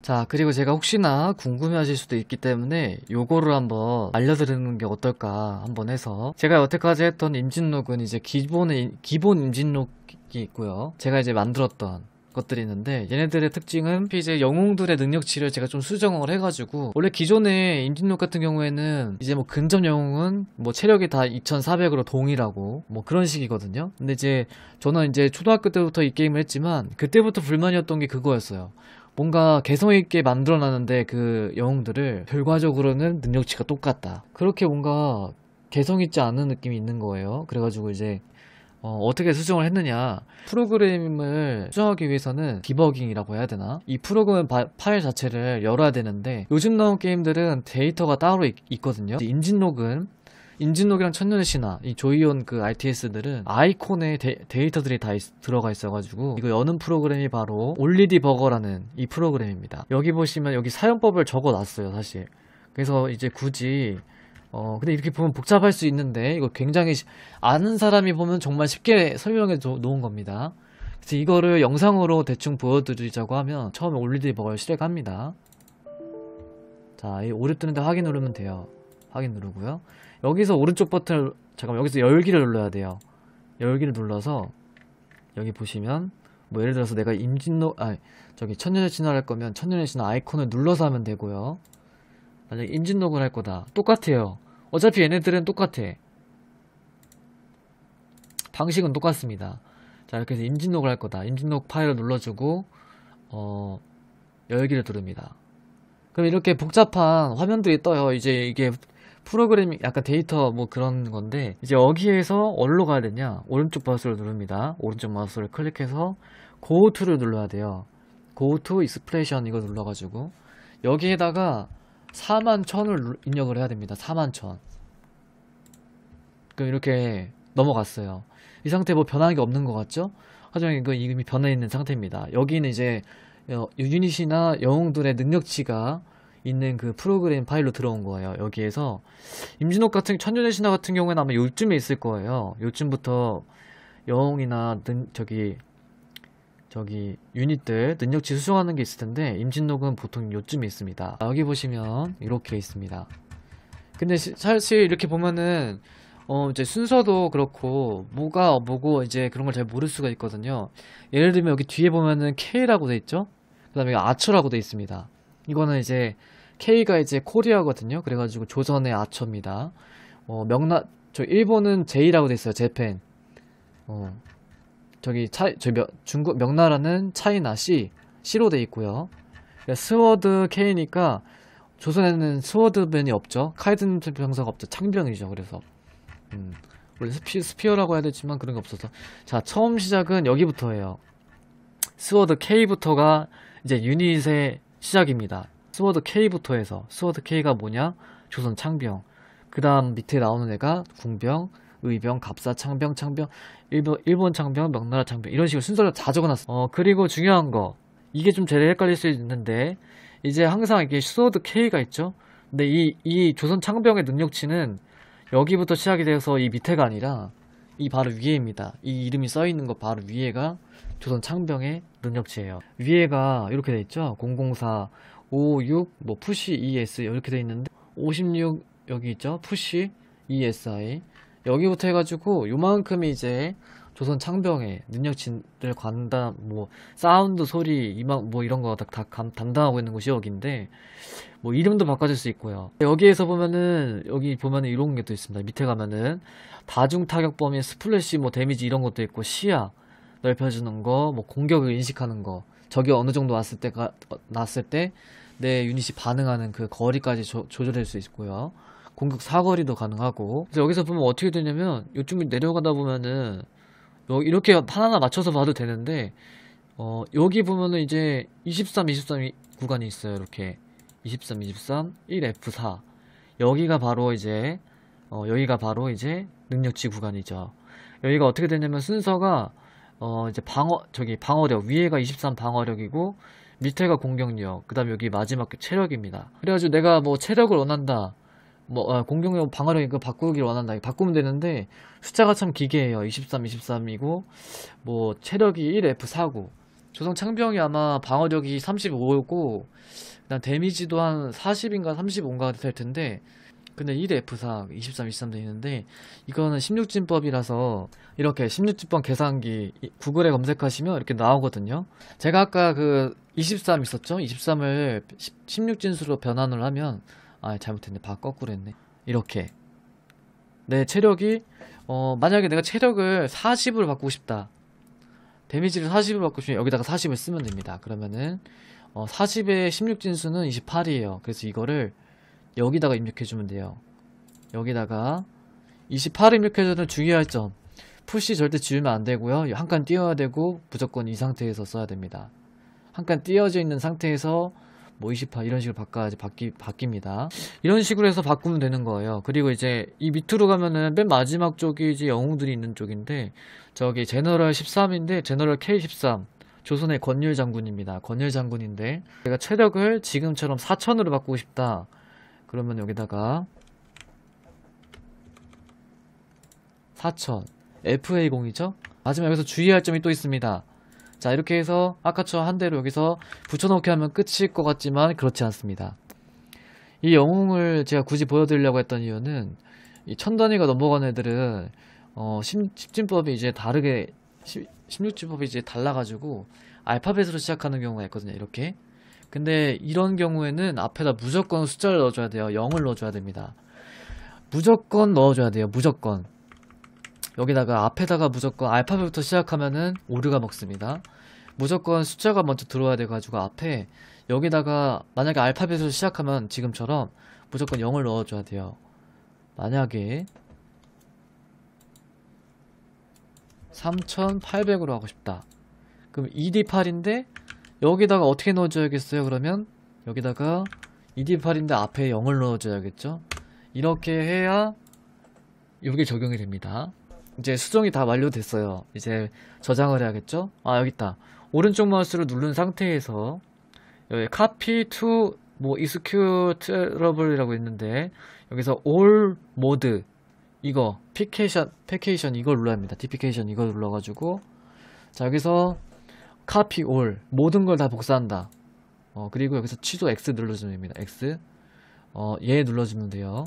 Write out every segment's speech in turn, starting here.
자 그리고 제가 혹시나 궁금해하실 수도 있기 때문에 요거를 한번 알려드리는 게 어떨까 한번 해서 제가 여태까지 했던 임진록은 이제 기본의 기본 임진록이 있고요 제가 이제 만들었던 것들이 있는데 얘네들의 특징은 이제 영웅들의 능력치를 제가 좀 수정을 해가지고 원래 기존의 임진록 같은 경우에는 이제 뭐 근접 영웅은 뭐 체력이 다 2400으로 동일하고 뭐 그런 식이거든요 근데 이제 저는 이제 초등학교 때부터 이 게임을 했지만 그때부터 불만이었던 게 그거였어요 뭔가 개성 있게 만들어놨는데 그 영웅들을 결과적으로는 능력치가 똑같다. 그렇게 뭔가 개성 있지 않은 느낌이 있는 거예요. 그래가지고 이제 어, 어떻게 수정을 했느냐 프로그램을 수정하기 위해서는 디버깅이라고 해야 되나 이 프로그램 바, 파일 자체를 열어야 되는데 요즘 나온 게임들은 데이터가 따로 있, 거든요 인진록은 인진록이랑 천년의 신화, 이 조이온 그 RTS들은 아이콘에 데, 이터들이다 있, 들어가 있어가지고 이거 여는 프로그램이 바로 올리디 버거라는 이 프로그램입니다. 여기 보시면 여기 사용법을 적어놨어요, 사실. 그래서 이제 굳이 어 근데 이렇게 보면 복잡할 수 있는데 이거 굉장히 아는 사람이 보면 정말 쉽게 설명해 놓은 겁니다. 그래서 이거를 영상으로 대충 보여드리자고 하면 처음에 올리디 버거를 실행합니다. 자, 이 오류 뜨는데 확인 누르면 돼요. 확인 누르고요. 여기서 오른쪽 버튼을 잠깐 여기서 열기를 눌러야 돼요 열기를 눌러서 여기 보시면 뭐 예를 들어서 내가 임진노 아 저기 천년의 진화를할 거면 천년의 진화 아이콘을 눌러서 하면 되고요 만약에 임진록을 할 거다 똑같아요 어차피 얘네들은 똑같아 방식은 똑같습니다 자 이렇게 해서 임진록을 할 거다 임진록 파일을 눌러주고 어 열기를 누릅니다 그럼 이렇게 복잡한 화면들이 떠요 이제 이게 프로그램이 약간 데이터 뭐 그런 건데 이제 여기에서 어디로 가야 되냐 오른쪽 마우스를 누릅니다 오른쪽 마우스를 클릭해서 Go to를 눌러야 돼요 Go to expression 이거 눌러가지고 여기에다가 4 1 0 0 0을 입력을 해야 됩니다 4 1 0 0 0 그럼 이렇게 넘어갔어요 이 상태 뭐 변한 게 없는 것 같죠? 하지만 이거 이미 변해 있는 상태입니다 여기는 이제 어, 유닛이나 영웅들의 능력치가 있는 그 프로그램 파일로 들어온 거예요. 여기에서 임진옥 같은 천년의 신화 같은 경우에는 아마 요쯤에 있을 거예요. 요쯤부터 영웅이나 는, 저기 저기 유닛들 능력치 수정하는 게 있을 텐데 임진록은 보통 요쯤에 있습니다. 여기 보시면 이렇게 있습니다. 근데 시, 사실 이렇게 보면은 어 이제 순서도 그렇고 뭐가 뭐고 이제 그런 걸 잘 모를 수가 있거든요. 예를 들면 여기 뒤에 보면은 K라고 돼 있죠. 그다음에 아처라고 돼 있습니다. 이거는 이제 K가 이제 코리아거든요. 그래가지고 조선의 아초입니다. 어, 명나 저 일본은 J라고 돼 있어요. 재팬. 어, 저기 차, 저 명, 중국 명나라는 차이나 C, C로 돼 있고요. 그러니까 스워드 K니까 조선에는 스워드맨이 없죠. 카이든 병사가 없죠. 창병이죠. 그래서 음, 원래 스피, 스피어라고 해야 되지만 그런 게 없어서 자 처음 시작은 여기부터예요. 스워드 K부터가 이제 유닛의 시작입니다. 스워드 K부터 해서 스워드 K가 뭐냐? 조선 창병. 그 다음 밑에 나오는 애가 궁병, 의병, 갑사, 창병, 창병, 일본, 일본 창병, 명나라 창병 이런 식으로 순서를 다 적어놨어. 어 그리고 중요한 거 이게 좀 제일 헷갈릴 수 있는데 이제 항상 이게 스워드 K가 있죠. 근데 이, 이 조선 창병의 능력치는 여기부터 시작이 돼서 이 밑에가 아니라 이 바로 위에입니다. 이 이름이 써 있는 거 바로 위에가 조선 창병의 능력치예요. 위에가 이렇게 돼 있죠. 004, 56, 뭐 푸시 ES 이렇게 돼 있는데 56 여기 있죠. 푸시 ESI 여기부터 해가지고 요만큼 이제 조선 창병의 능력치를 관다 뭐 사운드 소리 이막 뭐 이런 거다 담당하고 있는 곳이 여기인데 뭐 이름도 바꿔줄 수 있고요 여기에서 보면은 여기 보면은 이런 게 또 있습니다 밑에 가면은 다중 타격 범위 스플래시 뭐 데미지 이런 것도 있고 시야 넓혀주는 거, 뭐 공격을 인식하는 거, 적이 어느 정도 왔을 때가 어, 났을 때 내 유닛이 반응하는 그 거리까지 조, 조절할 수 있고요. 공격 사거리도 가능하고. 그래서 여기서 보면 어떻게 되냐면 요쯤에 내려가다 보면은 이렇게 하나하나 맞춰서 봐도 되는데 어, 여기 보면은 이제 23, 23 구간이 있어요. 이렇게 23, 23, 1F4 여기가 바로 이제 어, 여기가 바로 이제 능력치 구간이죠. 여기가 어떻게 되냐면 순서가 어 이제 방어 저기 방어력 위에가 23 방어력이고 밑에가 공격력 그다음 여기 마지막 체력입니다. 그래가지고 내가 뭐 체력을 원한다. 뭐 아, 공격력 방어력 이거 바꾸기를 원한다. 바꾸면 되는데 숫자가 참 기괴해요. 23, 23이고 뭐 체력이 1 F4고 조성 창병이 아마 방어력이 35고 그다음 데미지도 한 40인가 35인가 될 텐데 근데 1의 F사 23, 23돼 있는데 이거는 16진법이라서 이렇게 16진법 계산기 구글에 검색하시면 이렇게 나오거든요. 제가 아까 그 23 있었죠? 23을 16진수로 변환을 하면 아 잘못했네. 바 거꾸로 했네. 이렇게 내 체력이 어 만약에 내가 체력을 40을 바꾸고 싶다. 데미지를 40을 받고 싶으면 여기다가 40을 쓰면 됩니다. 그러면은 어, 40의 16진수는 28이에요. 그래서 이거를 여기다가 입력해주면 돼요. 여기다가 28 입력해주는 중요할점 푸시 절대 지우면 안 되고요. 한 칸 띄워야 되고 무조건 이 상태에서 써야 됩니다. 한 칸띄워져 있는 상태에서 뭐 28 이런 식으로 바꿔야지 바뀌, 바뀝니다. 이런 식으로 해서 바꾸면 되는 거예요. 그리고 이제 이 밑으로 가면은 맨 마지막 쪽이 이제 영웅들이 있는 쪽인데 저기 제너럴 13인데 제너럴 K13 조선의 권율 장군입니다. 권율 장군인데 제가 체력을 지금처럼 4천으로 바꾸고 싶다. 그러면 여기다가 4000 FA0이죠? 마지막 여기서 주의할 점이 또 있습니다. 자 이렇게 해서 아까처럼 한 대로 여기서 붙여넣기 하면 끝일 것 같지만 그렇지 않습니다. 이 영웅을 제가 굳이 보여드리려고 했던 이유는 이 천 단위가 넘어간 애들은 어, 심, 집진법이 이제 다르게 16지법이 이제 달라가지고 알파벳으로 시작하는 경우가 있거든요. 이렇게 근데 이런 경우에는 앞에다 무조건 숫자를 넣어줘야 돼요 0을 넣어줘야 됩니다 무조건 넣어줘야 돼요 무조건 여기다가 앞에다가 무조건 알파벳부터 시작하면은 오류가 먹습니다 무조건 숫자가 먼저 들어와야 돼가지고 앞에 여기다가 만약에 알파벳으로 시작하면 지금처럼 무조건 0을 넣어줘야 돼요 만약에 3800으로 하고 싶다 그럼 2D8인데 여기다가 어떻게 넣어줘야겠어요 그러면 여기다가 ED8인데 앞에 0을 넣어줘야겠죠 이렇게 해야 이게 적용이 됩니다 이제 수정이 다 완료됐어요 이제 저장을 해야겠죠 아 여기 있다 오른쪽 마우스를 누른 상태에서 여기 copy to 뭐 executable이라고 있는데 여기서 all mode 이거 피케이션 패케이션 이걸 눌러야 합니다 디피케이션 이걸 눌러가지고 자 여기서 카피 올 모든 걸 다 복사한다. 어, 그리고 여기서 취소 X 눌러주면 됩니다. X 어, 얘 눌러주면 돼요.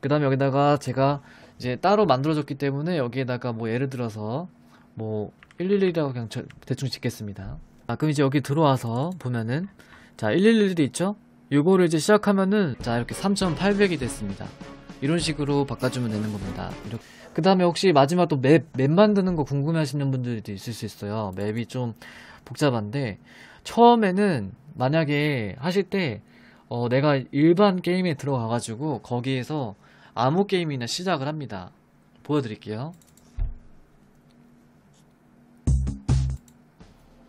그 다음에 여기다가 제가 이제 따로 만들어졌기 때문에 여기에다가 뭐 예를 들어서 뭐 111이라고 그냥 대충 짓겠습니다. 아, 그럼 이제 여기 들어와서 보면은 자 111이 있죠? 이거를 이제 시작하면은 자 이렇게 3,800이 됐습니다. 이런 식으로 바꿔주면 되는 겁니다. 그 다음에 혹시 마지막 또 맵, 맵 만드는 거 궁금해 하시는 분들도 있을 수 있어요. 맵이 좀 복잡한데, 처음에는 만약에 하실 때, 어, 내가 일반 게임에 들어가가지고 거기에서 아무 게임이나 시작을 합니다. 보여드릴게요.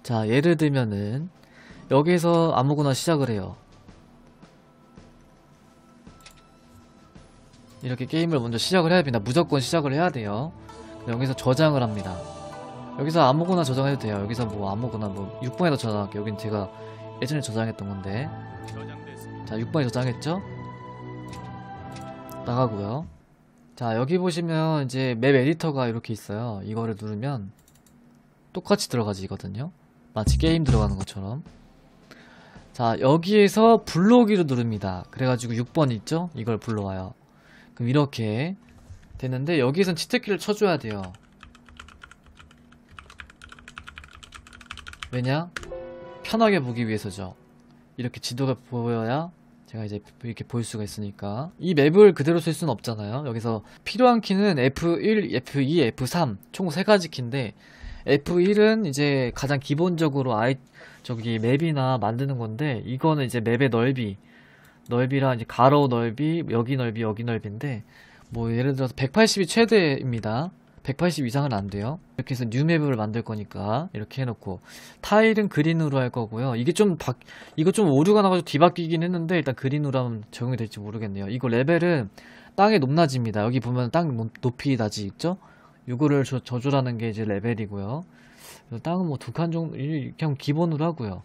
자, 예를 들면은, 여기에서 아무거나 시작을 해요. 이렇게 게임을 먼저 시작을 해야 됩니다. 무조건 시작을 해야 돼요. 여기서 저장을 합니다. 여기서 아무거나 저장해도 돼요. 여기서 뭐 아무거나 뭐 6번에다 저장할게요. 여긴 제가 예전에 저장했던 건데 자 6번에 저장했죠? 나가고요. 자 여기 보시면 이제 맵 에디터가 이렇게 있어요. 이거를 누르면 똑같이 들어가지거든요. 마치 게임 들어가는 것처럼 자 여기에서 불러오기를 누릅니다. 그래가지고 6번 있죠? 이걸 불러와요. 그럼 이렇게 되는데 여기선 치트키를 쳐줘야 돼요 왜냐? 편하게 보기 위해서죠 이렇게 지도가 보여야 제가 이제 이렇게 볼 수가 있으니까 이 맵을 그대로 쓸 수는 없잖아요 여기서 필요한 키는 F1, F2, F3 총 3가지 키인데 F1은 이제 가장 기본적으로 아이 저기 맵이나 만드는 건데 이거는 이제 맵의 넓이 넓이랑 이제 가로 넓이, 여기 넓이, 여기 넓이인데 뭐 예를 들어서 180이 최대입니다. 180 이상은 안 돼요. 이렇게 해서 뉴맵을 만들 거니까 이렇게 해놓고 타일은 그린으로 할 거고요. 이게 좀 바, 이거 좀 오류가 나가지고 뒤바뀌긴 했는데 일단 그린으로 하면 적용이 될지 모르겠네요. 이거 레벨은 땅의 높낮이입니다. 여기 보면 땅 높이 낮이 있죠? 이거를 저, 조절하는 게 이제 레벨이고요. 땅은 뭐 두 칸 정도 그냥 기본으로 하고요.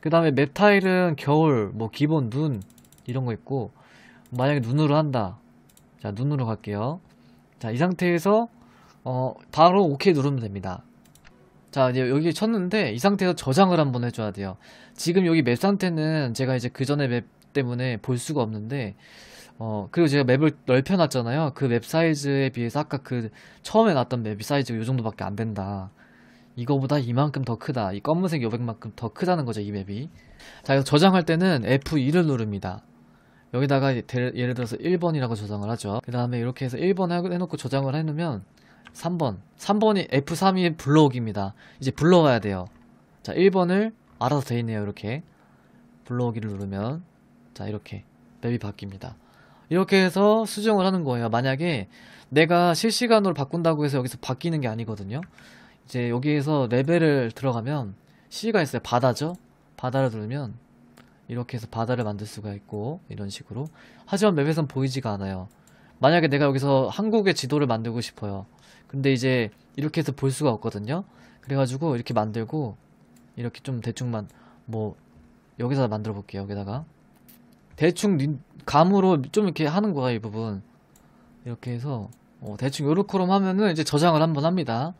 그 다음에 맵 타일은 겨울, 뭐 기본 눈 이런 거 있고 만약에 눈으로 한다 자 눈으로 갈게요 자 이 상태에서 어 바로 오케이 누르면 됩니다 자 이제 여기 쳤는데 이 상태에서 저장을 한번 해줘야 돼요 지금 여기 맵 상태는 제가 이제 그 전에 맵 때문에 볼 수가 없는데 어 그리고 제가 맵을 넓혀놨잖아요 그 맵 사이즈에 비해서 아까 그 처음에 놨던맵 사이즈가 이 정도밖에 안 된다 이거보다 이만큼 더 크다 이 검은색 여백만큼 더 크다는 거죠 이 맵이 자 그래서 저장할 때는 F2를 누릅니다 여기다가 예를 들어서 1번이라고 저장을 하죠 그 다음에 이렇게 해서 1번 해놓고 저장을 해놓으면 3번 3번이 F3이 블러오입니다 이제 불러와야 돼요 자 1번을 알아서 돼 있네요 이렇게 불러오기를 누르면 자 이렇게 맵이 바뀝니다 이렇게 해서 수정을 하는 거예요 만약에 내가 실시간으로 바꾼다고 해서 여기서 바뀌는 게 아니거든요 이제 여기에서 레벨을 들어가면 C가 있어요 바다죠 바다를 누르면 이렇게 해서 바다를 만들 수가 있고 이런 식으로 하지만 맵에선 보이지가 않아요 만약에 내가 여기서 한국의 지도를 만들고 싶어요 근데 이제 이렇게 해서 볼 수가 없거든요 그래가지고 이렇게 만들고 이렇게 좀 대충만 뭐 여기서 만들어 볼게요 여기다가 대충 감으로 좀 이렇게 하는 거야 이 부분 이렇게 해서 어, 대충 요렇게롬 하면은 이제 저장을 한번 합니다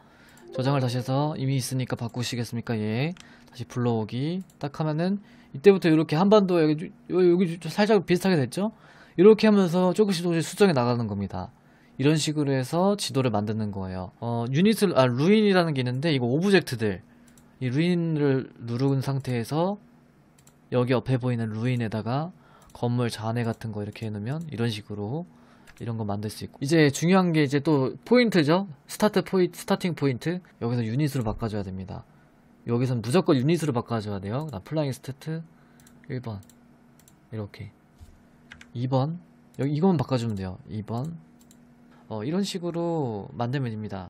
저장을 다시 해서 이미 있으니까 바꾸시겠습니까 예 다시 불러오기 딱 하면은 이때부터 이렇게 한반도 여기 여기 살짝 비슷하게 됐죠. 이렇게 하면서 조금씩 조금씩 수정해 나가는 겁니다. 이런 식으로 해서 지도를 만드는 거예요. 어, 유닛을 아 루인이라는 게 있는데 이거 오브젝트들 이 루인을 누른 상태에서 여기 옆에 보이는 루인에다가 건물 잔해 같은 거 이렇게 해놓으면 이런 식으로 이런 거 만들 수 있고 이제 중요한 게 이제 또 포인트죠 스타트 포인트 스타팅 포인트 여기서 유닛으로 바꿔줘야 됩니다 여기선 무조건 유닛으로 바꿔줘야 돼요. 나 플라잉 스태트 1번 이렇게 2번 여기 이것만 바꿔주면 돼요. 2번 어, 이런 식으로 만들면 됩니다.